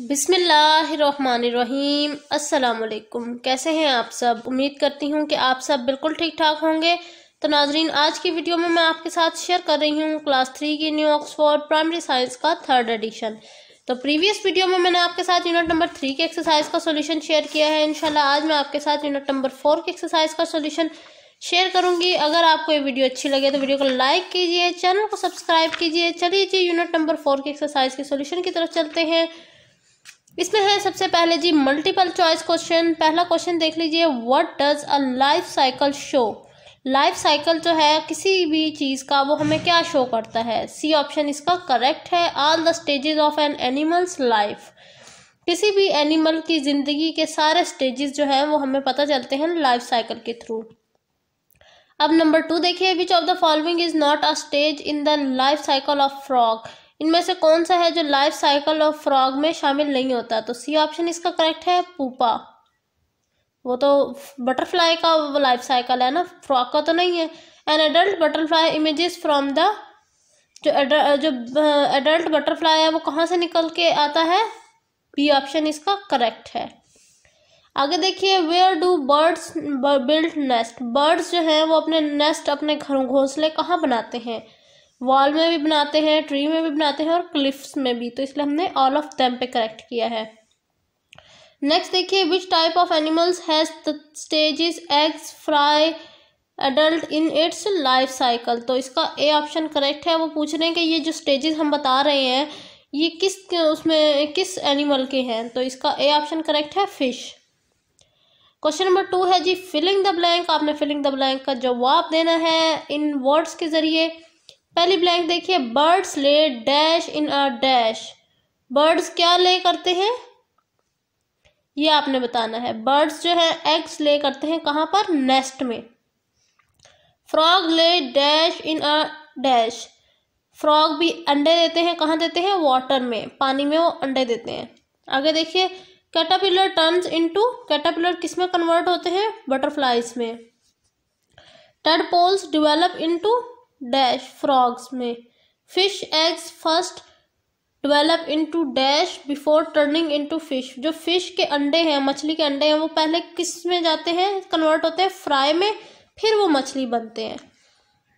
बिसमीम् असलकुम कैसे हैं आप सब उम्मीद करती हूँ कि आप सब बिल्कुल ठीक ठाक होंगे तो नाजरीन आज की वीडियो में मैं आपके साथ शेयर कर रही हूँ क्लास थ्री की न्यू ऑक्सफोर्ड प्राइमरी साइंस का थर्ड एडिशन तो प्रीवियस वीडियो में मैंने आपके साथ यूनिट नंबर थ्री की एक्सरसाइज का सोल्यूशन शेयर किया है इनशाला आज मैं आपके साथ यूनिट नंबर फोर की एक्सरसाइज का सोल्यूशन शेयर करूंगी अगर आपको ये वीडियो अच्छी लगे तो वीडियो को लाइक कीजिए चैनल को सब्सक्राइब कीजिए चलिए जी यूनिट नंबर फोर की एक्सरसाइज के सोल्यूशन की तरफ चलते हैं इसमें है सबसे पहले जी मल्टीपल चॉइस क्वेश्चन पहला क्वेश्चन देख लीजिए what does a life cycle show life cycle जो है किसी भी चीज़ का वो हमें क्या शो करता है सी ऑप्शन इसका करेक्ट है all the stages of an animals life किसी भी एनिमल की ज़िंदगी के सारे स्टेजेस जो हैं वो हमें पता चलते हैं लाइफ साइकिल के थ्रू अब नंबर टू देखिए which of the following is not a stage in the life cycle of frog इनमें से कौन सा है जो लाइफ साइकिल ऑफ फ्रॉग में शामिल नहीं होता तो सी ऑप्शन इसका करेक्ट है पूपा वो तो बटरफ्लाई का लाइफ साइकिल है ना फ्रॉग का तो नहीं है an adult butterfly emerges from the जो जो एडल्ट बटरफ्लाई है वो कहाँ से निकल के आता है बी ऑप्शन इसका करेक्ट है आगे देखिए where do birds build nest birds जो हैं वो अपने नेस्ट अपने घरों घोंसले कहाँ बनाते हैं वॉल में भी बनाते हैं ट्री में भी बनाते हैं और क्लिफ्स में भी तो इसलिए हमने ऑल ऑफ देम पे करेक्ट किया है नेक्स्ट देखिए which type of animals has the stages eggs fry adult in its life cycle तो इसका ए ऑप्शन करेक्ट है वो पूछ रहे हैं कि ये जो स्टेजेस हम बता रहे हैं ये किस उसमें किस एनिमल के हैं तो इसका ए ऑप्शन करेक्ट है फिश क्वेश्चन नंबर टू है जी फिलिंग द ब्लैंक आपने फिलिंग द ब्लैंक का जवाब देना है इन वर्ड्स के ज़रिए पहली ब्लैंक देखिए birds lay dash in a dash birds क्या ले करते हैं ये आपने बताना है बर्ड्स जो है एग्स ले करते हैं कहाँ पर नेस्ट में frog lay dash in a dash frog भी अंडे देते हैं कहाँ देते हैं वाटर में पानी में वो अंडे देते हैं आगे देखिए कैटापिलर टर्न्स इनटू कैटापिलर किस में कन्वर्ट होते हैं बटरफ्लाइज में tadpoles develop into dash frogs में fish eggs first develop into dash before turning into fish जो फिश के अंडे हैं मछली के अंडे हैं वो पहले किस में जाते हैं कन्वर्ट होते हैं फ्राई में फिर वो मछली बनते हैं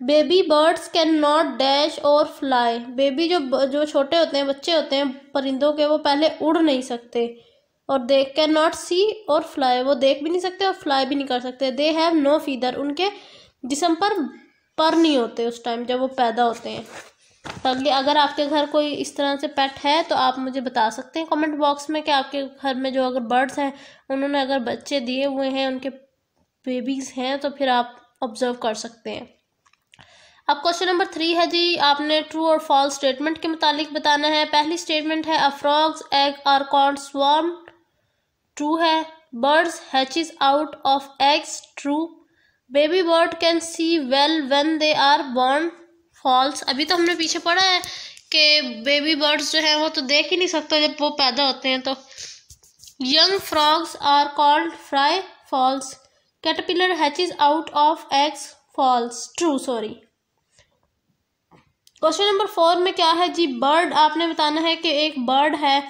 baby birds can not dash और फ्लाई बेबी जो जो छोटे होते हैं बच्चे होते हैं परिंदों के वो पहले उड़ नहीं सकते और दे कैन नॉट सी और फ्लाई वो देख भी नहीं सकते और फ्लाई भी नहीं कर सकते दे हैव नो फीदर उनके जिसम पर पर नहीं होते उस टाइम जब वो पैदा होते हैं तो अगर आपके घर कोई इस तरह से पेट है तो आप मुझे बता सकते हैं कमेंट बॉक्स में कि आपके घर में जो अगर बर्ड्स हैं उन्होंने अगर बच्चे दिए हुए हैं उनके बेबीज़ हैं तो फिर आप ऑब्ज़र्व कर सकते हैं अब क्वेश्चन नंबर थ्री है जी आपने ट्रू और फॉल्स स्टेटमेंट के मुतालिक बताना है पहली स्टेटमेंट है a frog's egg are called spawn true है birds hatches out of eggs true baby bird can see well when they are born false अभी तो हमने पीछे पढ़ा है कि बेबी बर्ड्स जो हैं वो तो देख ही नहीं सकते जब वो पैदा होते हैं तो young frogs are called fry false hatches out of eggs false true sorry question number four में क्या है जी बर्ड आपने बताना है कि एक बर्ड है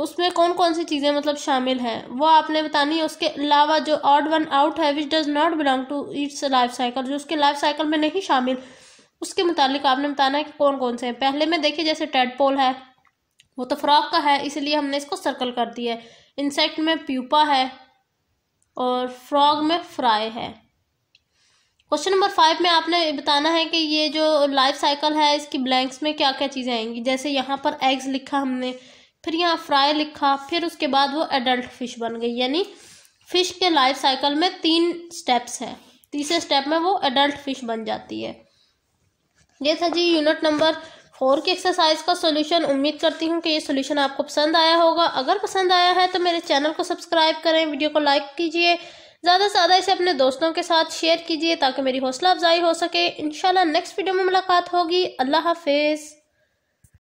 उसमें कौन कौन सी चीज़ें मतलब शामिल हैं वो आपने बतानी है उसके अलावा जो ऑड वन आउट है which does not belong to its life cycle जो उसके लाइफ साइकिल में नहीं शामिल उसके मुतालिक आपने बताना है कि कौन कौन से हैं पहले में देखिए जैसे टेडपोल है वो तो फ्रॉक का है इसलिए हमने इसको सर्कल कर दिया है इंसेक्ट में प्यूपा है और फ्रॉग में फ्राई है क्वेश्चन नंबर फाइव में आपने बताना है कि ये जो लाइफ साइकिल है इसकी ब्लैंक्स में क्या क्या चीज़ें आएंगी जैसे यहाँ पर एग्स लिखा हमने फिर यहाँ फ्राई लिखा फिर उसके बाद वो एडल्ट फिश बन गई यानी फिश के लाइफ साइकिल में तीन स्टेप्स हैं तीसरे स्टेप में वो एडल्ट फिश बन जाती है ये था जी यूनिट नंबर फोर की एक्सरसाइज का सोल्यूशन उम्मीद करती हूँ कि ये सोल्यूशन आपको पसंद आया होगा अगर पसंद आया है तो मेरे चैनल को सब्सक्राइब करें वीडियो को लाइक कीजिए ज़्यादा से ज़्यादा इसे अपने दोस्तों के साथ शेयर कीजिए ताकि मेरी हौसला अफजाई हो सके इन नेक्स्ट वीडियो में मुलाकात होगी अल्लाह हाफिज़